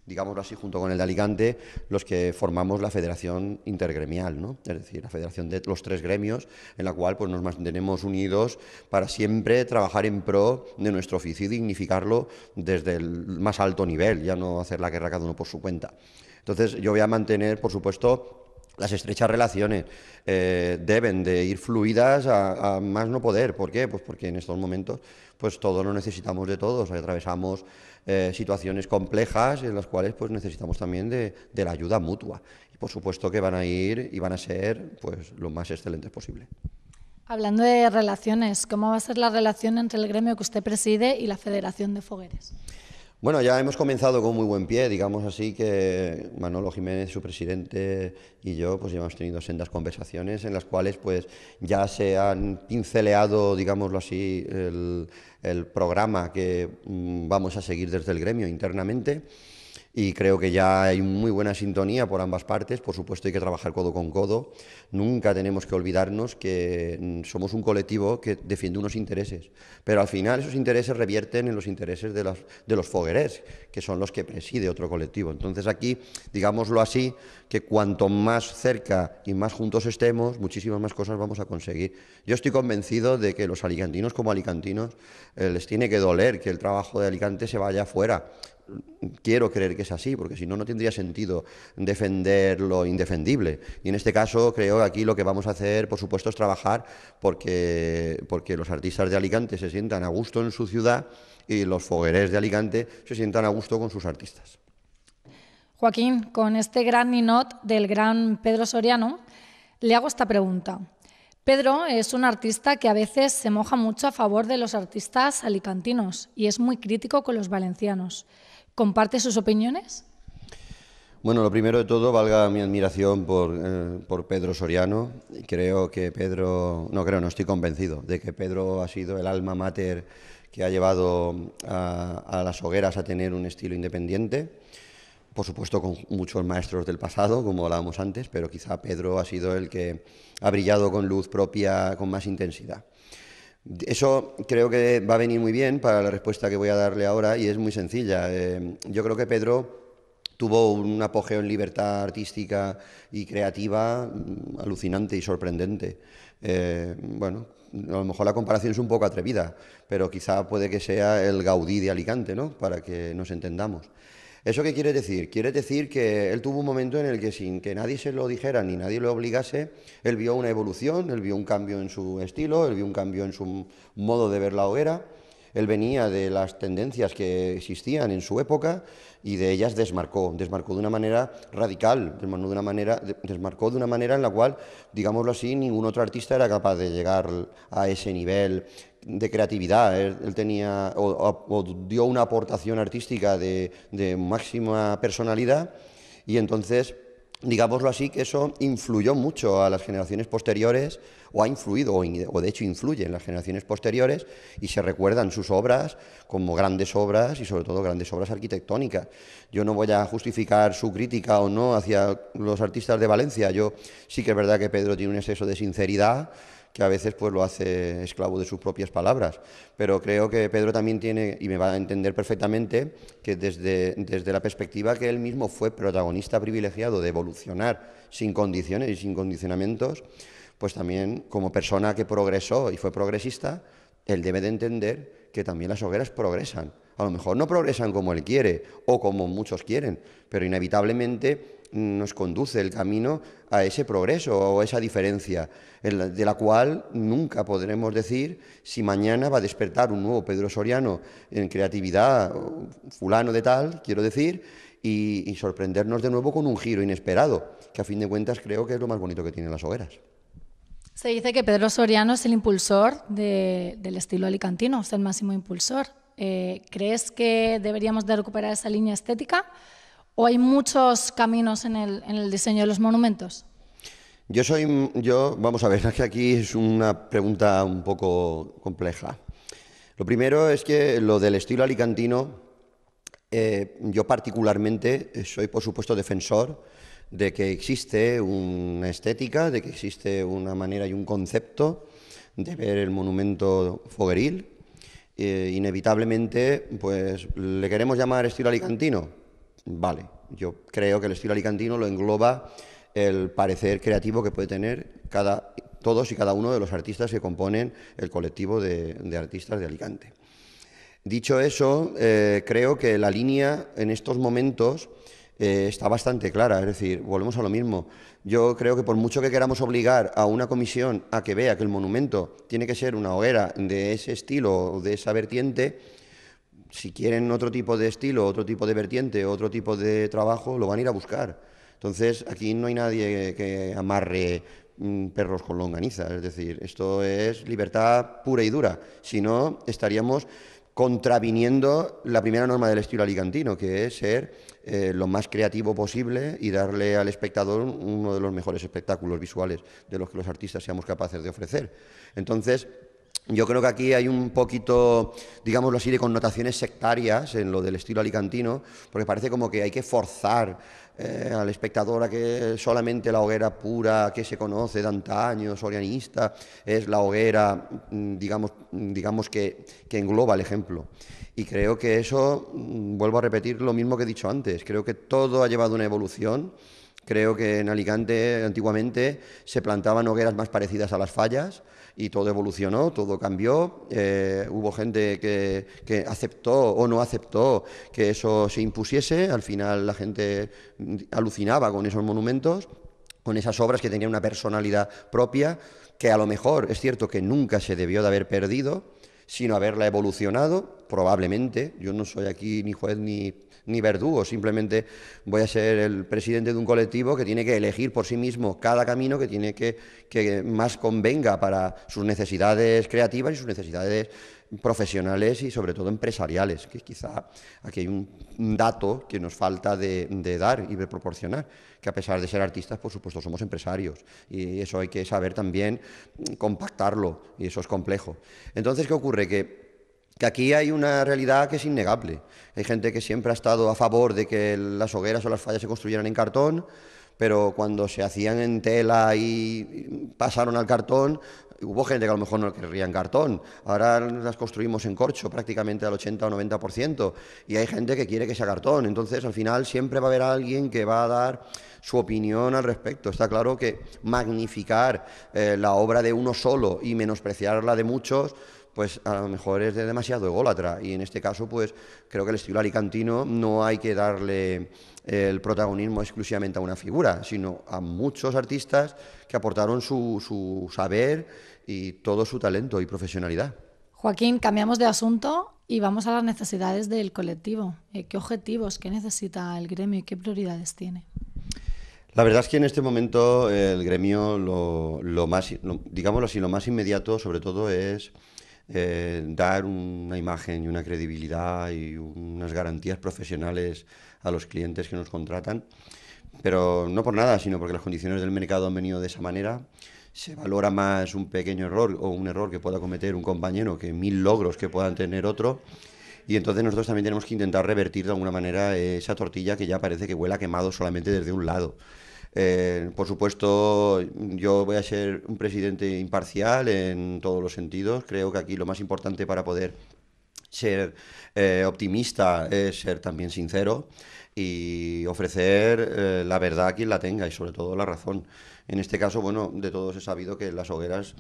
digámoslo así, junto con el de Alicante, los que formamos la Federación Intergremial, ¿no? es decir, la Federación de los tres gremios, en la cual pues, nos mantenemos unidos para siempre trabajar en pro de nuestro oficio y dignificarlo desde el más alto nivel, ya no hacer la guerra cada uno por su cuenta. Entonces, yo voy a mantener, por supuesto, las estrechas relaciones eh, deben de ir fluidas a, más no poder. ¿Por qué? Pues porque en estos momentos pues todos lo necesitamos de todos. Atravesamos eh, situaciones complejas en las cuales pues, necesitamos también de, la ayuda mutua. Y por supuesto que van a ir y van a ser pues, lo más excelentes posible. Hablando de relaciones, ¿cómo va a ser la relación entre el gremio que usted preside y la Federación de Fogueres? Bueno, ya hemos comenzado con muy buen pie, digamos así que Manolo Jiménez, su presidente, y yo pues ya hemos tenido sendas conversaciones en las cuales pues ya se han pinceleado, digámoslo así, el, el programa que mm, vamos a seguir desde el gremio internamente y creo que ya hay muy buena sintonía por ambas partes. Por supuesto hay que trabajar codo con codo. Nunca tenemos que olvidarnos que mm, somos un colectivo que defiende unos intereses, pero al final esos intereses revierten en los intereses de, de los fogueres... que son los que preside otro colectivo. Entonces aquí, digámoslo así, que cuanto más cerca y más juntos estemos, muchísimas más cosas vamos a conseguir. Yo estoy convencido de que los alicantinos como alicantinos eh, les tiene que doler que el trabajo de Alicante se vaya afuera quiero creer que es así, porque si no, no tendría sentido defender lo indefendible. Y en este caso, creo que aquí lo que vamos a hacer, por supuesto, es trabajar porque, los artistas de Alicante se sientan a gusto en su ciudad y los fogueres de Alicante se sientan a gusto con sus artistas. Joaquín, con este gran ninot del gran Pedro Soriano, le hago esta pregunta. Pedro es un artista que a veces se moja mucho a favor de los artistas alicantinos y es muy crítico con los valencianos comparte sus opiniones? Bueno, lo primero de todo, valga mi admiración eh, por, Pedro Soriano. Creo que Pedro, no creo, no estoy convencido de que Pedro ha sido el alma mater que ha llevado a, a las hogueras a tener un estilo independiente. Por supuesto, con muchos maestros del pasado, como hablábamos antes, pero quizá Pedro ha sido el que ha brillado con luz propia, con más intensidad. Eso creo que va a venir muy bien para la respuesta que voy a darle ahora y es muy sencilla. Eh, yo creo que Pedro tuvo un apogeo en libertad artística y creativa mm, alucinante y sorprendente. Eh, bueno, a lo mejor la comparación es un poco atrevida, pero quizá puede que sea el Gaudí de Alicante, ¿no? Para que nos entendamos. ¿Eso qué quiere decir? Quiere decir que él tuvo un momento en el que sin que nadie se lo dijera ni nadie lo obligase, él vio una evolución, él vio un cambio en su estilo, él vio un cambio en su modo de ver la hoguera, él venía de las tendencias que existían en su época y de ellas desmarcó, desmarcó de una manera radical, desmarcó de una manera, desmarcó de una manera en la cual, digámoslo así, ningún otro artista era capaz de llegar a ese nivel de creatividad. Él, tenía o, dio una aportación artística de, máxima personalidad y entonces digámoslo así, que eso influyó mucho a las generaciones posteriores, o ha influido, o, de hecho influye en las generaciones posteriores, y se recuerdan sus obras como grandes obras y sobre todo grandes obras arquitectónicas. Yo no voy a justificar su crítica o no hacia los artistas de Valencia, yo sí que es verdad que Pedro tiene un exceso de sinceridad que a veces pues lo hace esclavo de sus propias palabras. Pero creo que Pedro también tiene, y me va a entender perfectamente, que desde, desde la perspectiva que él mismo fue protagonista privilegiado de evolucionar sin condiciones y sin condicionamientos, pues también como persona que progresó y fue progresista, él debe de entender que también las hogueras progresan. A lo mejor no progresan como él quiere o como muchos quieren, pero inevitablemente nos conduce el camino a ese progreso o esa diferencia, de la cual nunca podremos decir si mañana va a despertar un nuevo Pedro Soriano en creatividad, fulano de tal, quiero decir, y, sorprendernos de nuevo con un giro inesperado, que a fin de cuentas creo que es lo más bonito que tienen las hogueras. Se dice que Pedro Soriano es el impulsor del estilo alicantino, es el máximo impulsor. Eh, ¿Crees que deberíamos de recuperar esa línea estética? ¿O hay muchos caminos en el, diseño de los monumentos? Yo soy, yo, vamos a ver, es que aquí es una pregunta un poco compleja. Lo primero es que lo del estilo alicantino, eh, yo particularmente soy, por supuesto, defensor de que existe una estética, de que existe una manera y un concepto de ver el monumento fogueril. Eh, inevitablemente, pues le queremos llamar estilo alicantino Vale, yo creo que el estilo alicantino lo engloba el parecer creativo que puede tener todos y cada uno de los artistas que componen el colectivo de, artistas de Alicante. Dicho eso, eh, creo que la línea en estos momentos eh, está bastante clara, es decir, volvemos a lo mismo. Yo creo que por mucho que queramos obligar a una comisión a que vea que el monumento tiene que ser una hoguera de ese estilo o de esa vertiente, si quieren otro tipo de estilo, otro tipo de vertiente, otro tipo de trabajo, lo van a ir a buscar. Entonces, aquí no hay nadie que amarre mm, perros con longaniza, es decir, esto es libertad pura y dura, si no estaríamos contraviniendo la primera norma del estilo alicantino, que es ser eh, lo más creativo posible y darle al espectador uno de los mejores espectáculos visuales de los que los artistas seamos capaces de ofrecer. Entonces, yo creo que aquí hay un poquito, digámoslo así, de connotaciones sectarias en lo del estilo alicantino, porque parece como que hay que forzar eh, al espectador a que solamente la hoguera pura que se conoce de antaño, sorianista, es la hoguera, mm, mm, digamos, que, que engloba el ejemplo. Y creo que eso, mm, vuelvo a repetir lo mismo que he dicho antes, creo que todo ha llevado una evolución. Creo que en Alicante antiguamente se plantaban hogueras más parecidas a las fallas, y todo evolucionó, todo cambió. Eh, hubo gente que, que, aceptó o no aceptó que eso se impusiese. Al final la gente alucinaba con esos monumentos, con esas obras que tenían una personalidad propia, que a lo mejor es cierto que nunca se debió de haber perdido, sino haberla evolucionado, probablemente. Yo no soy aquí ni juez ni ni verdugo, simplemente voy a ser el presidente de un colectivo que tiene que elegir por sí mismo cada camino que tiene que, más convenga para sus necesidades creativas y sus necesidades profesionales y sobre todo empresariales, que quizá aquí hay un dato que nos falta de, dar y de proporcionar, que a pesar de ser artistas, por supuesto, somos empresarios y eso hay que saber también compactarlo y eso es complejo. Entonces, ¿qué ocurre? Que que aquí hay una realidad que es innegable. Hay gente que siempre ha estado a favor de que las hogueras o las fallas se construyeran en cartón, pero cuando se hacían en tela y pasaron al cartón, hubo gente que a lo mejor no querría en cartón. Ahora las construimos en corcho prácticamente al 80 o 90% y hay gente que quiere que sea cartón. Entonces, al final siempre va a haber alguien que va a dar su opinión al respecto. Está claro que magnificar eh, la obra de uno solo y menospreciar la de muchos pues a lo mejor es de demasiado ególatra. Y en este caso, pues creo que el estilo alicantino no hay que darle eh, el protagonismo exclusivamente a una figura, sino a muchos artistas que aportaron su, saber y todo su talento y profesionalidad. Joaquín, cambiamos de asunto y vamos a las necesidades del colectivo. Eh, ¿Qué objetivos, qué necesita el gremio y qué prioridades tiene? La verdad es que en este momento eh, el gremio, lo, más, digámoslo así, lo más inmediato sobre todo es eh, dar una imagen y una credibilidad y unas garantías profesionales a los clientes que nos contratan. Pero no por nada, sino porque las condiciones del mercado han venido de esa manera. Se valora más un pequeño error o un error que pueda cometer un compañero que mil logros que puedan tener otro. Y entonces nosotros también tenemos que intentar revertir de alguna manera esa tortilla que ya parece que huela quemado solamente desde un lado. Eh, por supuesto, yo voy a ser un presidente imparcial en todos los sentidos. Creo que aquí lo más importante para poder ser eh, optimista es eh, ser también sincero y ofrecer eh, la verdad a quien la tenga y sobre todo la razón. En este caso, bueno, de todos he sabido que las hogueras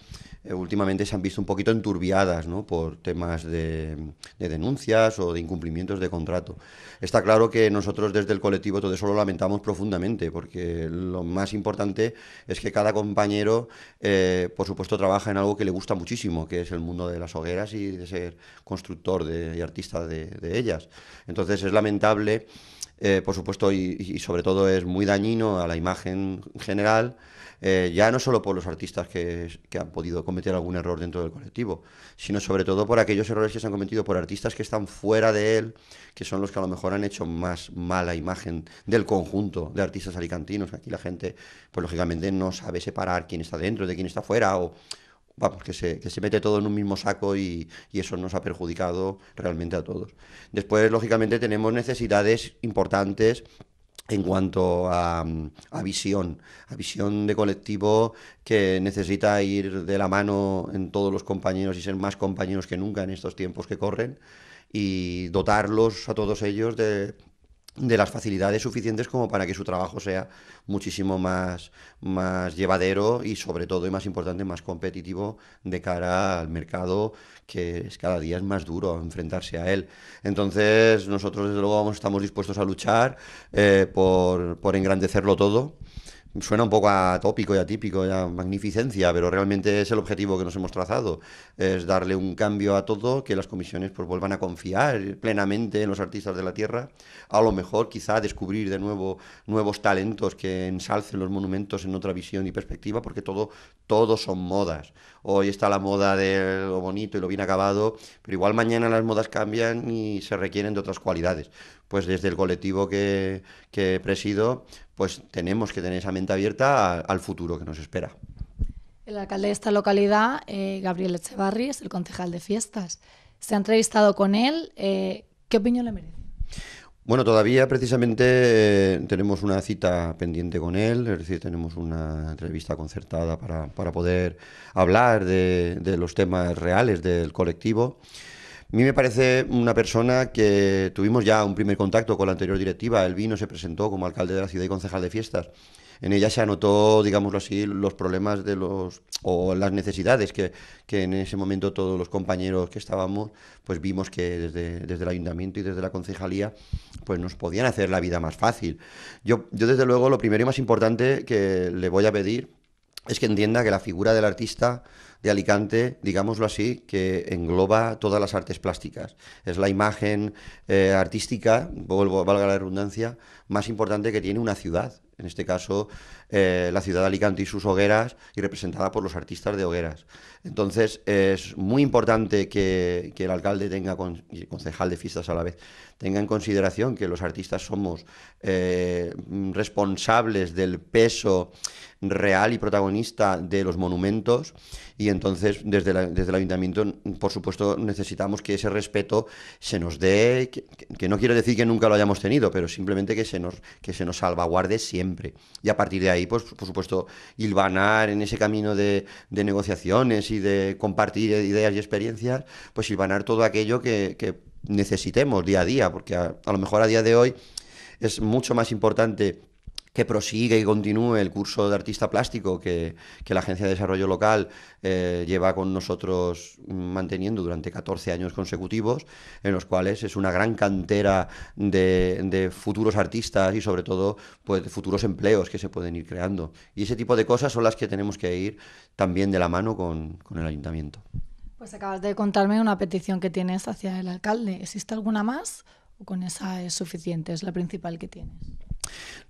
últimamente se han visto un poquito enturbiadas ¿no? por temas de, denuncias o de incumplimientos de contrato. Está claro que nosotros desde el colectivo todo eso lo lamentamos profundamente porque lo más importante es que cada compañero, por supuesto, trabaja en algo que le gusta muchísimo, que es el mundo de las hogueras y de ser constructor de, y artista de, ellas. Entonces es lamentable, eh, por supuesto, y, sobre todo es muy dañino a la imagen general, eh, ya no solo por los artistas que, que, han podido cometer algún error dentro del colectivo, sino sobre todo por aquellos errores que se han cometido por artistas que están fuera de él, que son los que a lo mejor han hecho más mala imagen del conjunto de artistas alicantinos. Aquí la gente, pues lógicamente, no sabe separar quién está dentro de quién está fuera o vamos, que se, mete todo en un mismo saco y, eso nos ha perjudicado realmente a todos. Después, lógicamente, tenemos necesidades importantes en cuanto a, a visión, a visión de colectivo que necesita ir de la mano en todos los compañeros y ser más compañeros que nunca en estos tiempos que corren y dotarlos a todos ellos de de las facilidades suficientes como para que su trabajo sea muchísimo más, más llevadero y sobre todo y más importante, más competitivo de cara al mercado que cada día es más duro enfrentarse a él. Entonces nosotros desde luego vamos, estamos dispuestos a luchar eh, por, por engrandecerlo todo Suena un poco atópico y atípico, ya magnificencia, pero realmente es el objetivo que nos hemos trazado, es darle un cambio a todo, que las comisiones pues, vuelvan a confiar plenamente en los artistas de la tierra, a lo mejor quizá descubrir de nuevo nuevos talentos que ensalcen los monumentos en otra visión y perspectiva, porque todo, todo son modas hoy está la moda de lo bonito y lo bien acabado, pero igual mañana las modas cambian y se requieren de otras cualidades. Pues desde el colectivo que, presido, pues tenemos que tener esa mente abierta al futuro que nos espera. El alcalde de esta localidad, eh, Gabriel Echevarri, es el concejal de fiestas. Se ha entrevistado con él. Eh, ¿Qué opinión le merece? Bueno, todavía precisamente eh, tenemos una cita pendiente con él, es decir, tenemos una entrevista concertada para, poder hablar de, de, los temas reales del colectivo. A mí me parece una persona que tuvimos ya un primer contacto con la anterior directiva. Él vino, se presentó como alcalde de la ciudad y concejal de fiestas en ella se anotó, digámoslo así, los problemas de los o las necesidades que, en ese momento todos los compañeros que estábamos, pues vimos que desde, el ayuntamiento y desde la concejalía, pues nos podían hacer la vida más fácil. Yo, yo desde luego lo primero y más importante que le voy a pedir es que entienda que la figura del artista de Alicante, digámoslo así, que engloba todas las artes plásticas. Es la imagen eh, artística, vuelvo, valga la redundancia, más importante que tiene una ciudad en este caso eh, la ciudad de Alicante y sus hogueras y representada por los artistas de hogueras. Entonces es muy importante que, el alcalde tenga, y el concejal de fiestas a la vez, tenga en consideración que los artistas somos eh, responsables del peso real y protagonista de los monumentos y entonces desde, desde el ayuntamiento por supuesto necesitamos que ese respeto se nos dé, que, no quiere decir que nunca lo hayamos tenido, pero simplemente que se nos, que se nos salvaguarde siempre y a partir de ahí y, pues, por supuesto, hilvanar en ese camino de, negociaciones y de compartir ideas y experiencias, pues hilvanar todo aquello que, necesitemos día a día, porque a lo mejor a día de hoy es mucho más importante que prosigue y continúe el curso de artista plástico que, la Agencia de Desarrollo Local eh, lleva con nosotros manteniendo durante 14 años consecutivos, en los cuales es una gran cantera de, futuros artistas y sobre todo pues, futuros empleos que se pueden ir creando. Y ese tipo de cosas son las que tenemos que ir también de la mano con el ayuntamiento. Pues acabas de contarme una petición que tienes hacia el alcalde. ¿Existe alguna más o con esa es suficiente? Es la principal que tienes.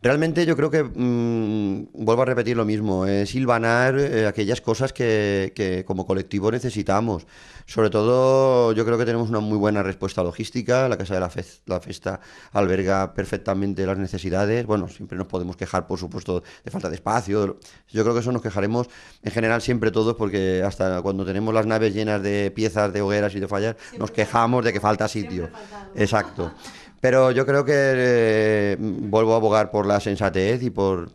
Realmente yo creo que, mm, vuelvo a repetir lo mismo, es hilvanar eh, aquellas cosas que, como colectivo necesitamos. Sobre todo yo creo que tenemos una muy buena respuesta logística, la Casa de la, Fe la Festa alberga perfectamente las necesidades, bueno, siempre nos podemos quejar por supuesto de falta de espacio, yo creo que eso nos quejaremos en general siempre todos porque hasta cuando tenemos las naves llenas de piezas, de hogueras y de fallas, nos quejamos de que falta sitio. Exacto. Pero yo creo que eh, vuelvo a abogar por la sensatez y por,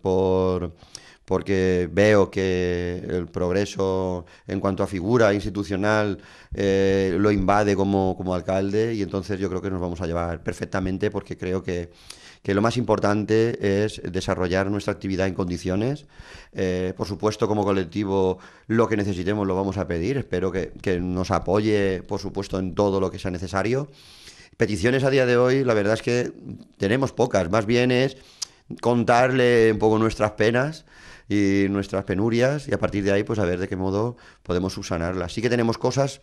porque veo que el progreso en cuanto a figura institucional eh, lo invade como, alcalde y entonces yo creo que nos vamos a llevar perfectamente porque creo que, lo más importante es desarrollar nuestra actividad en condiciones. Eh, por supuesto, como colectivo, lo que necesitemos lo vamos a pedir. Espero que nos apoye, por supuesto, en todo lo que sea necesario peticiones a día de hoy, la verdad es que tenemos pocas, más bien es contarle un poco nuestras penas y nuestras penurias y a partir de ahí pues a ver de qué modo podemos subsanarlas. Sí que tenemos cosas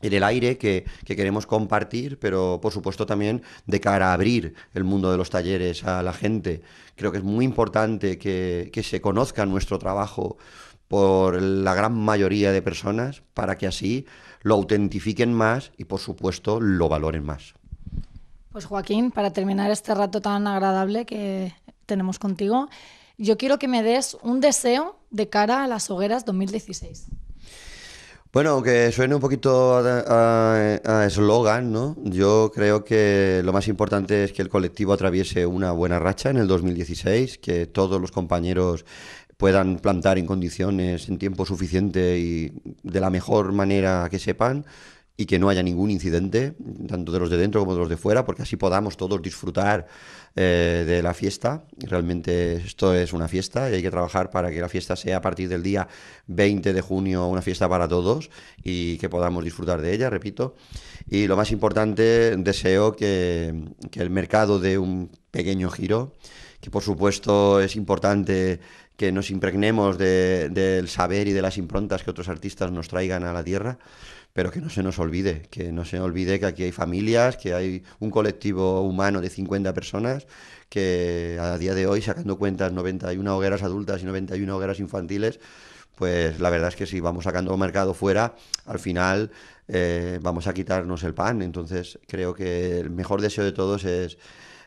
en el aire que, queremos compartir, pero por supuesto también de cara a abrir el mundo de los talleres a la gente. Creo que es muy importante que se conozca nuestro trabajo por la gran mayoría de personas para que así lo autentifiquen más y por supuesto lo valoren más. Pues Joaquín, para terminar este rato tan agradable que tenemos contigo, yo quiero que me des un deseo de cara a las hogueras 2016. Bueno, aunque suene un poquito a eslogan, ¿no? Yo creo que lo más importante es que el colectivo atraviese una buena racha en el 2016, que todos los compañeros puedan plantar en condiciones, en tiempo suficiente y de la mejor manera que sepan y que no haya ningún incidente, tanto de los de dentro como de los de fuera, porque así podamos todos disfrutar eh, de la fiesta. Realmente esto es una fiesta y hay que trabajar para que la fiesta sea a partir del día 20 de junio una fiesta para todos y que podamos disfrutar de ella, repito. Y lo más importante, deseo que, el mercado dé un pequeño giro, que por supuesto es importante que nos impregnemos del saber y de las improntas que otros artistas nos traigan a la tierra pero que no se nos olvide, que no se olvide que aquí hay familias, que hay un colectivo humano de 50 personas, que a día de hoy, sacando cuentas, 91 hogueras adultas y 91 hogueras infantiles, pues la verdad es que si vamos sacando mercado fuera, al final eh, vamos a quitarnos el pan. Entonces creo que el mejor deseo de todos es,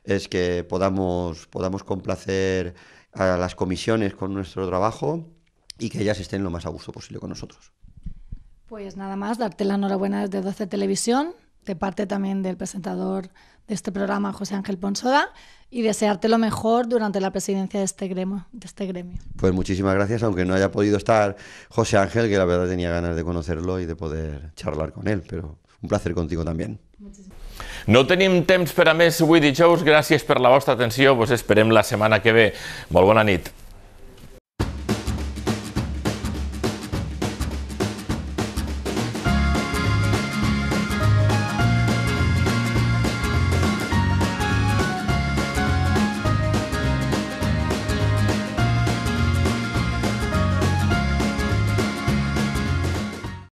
es que podamos, podamos complacer a las comisiones con nuestro trabajo y que ellas estén lo más a gusto posible con nosotros. Pues nada más, darte la enhorabuena desde 12 Televisión, de parte también del presentador de este programa, José Ángel Ponsoda, y desearte lo mejor durante la presidencia de este, gremio, de este gremio. Pues muchísimas gracias, aunque no haya podido estar José Ángel, que la verdad tenía ganas de conocerlo y de poder charlar con él, pero un placer contigo también. No tenim tiempo para a més avui dijous. por la vostra atención, pues esperemos la semana que ve. Molt bona nit.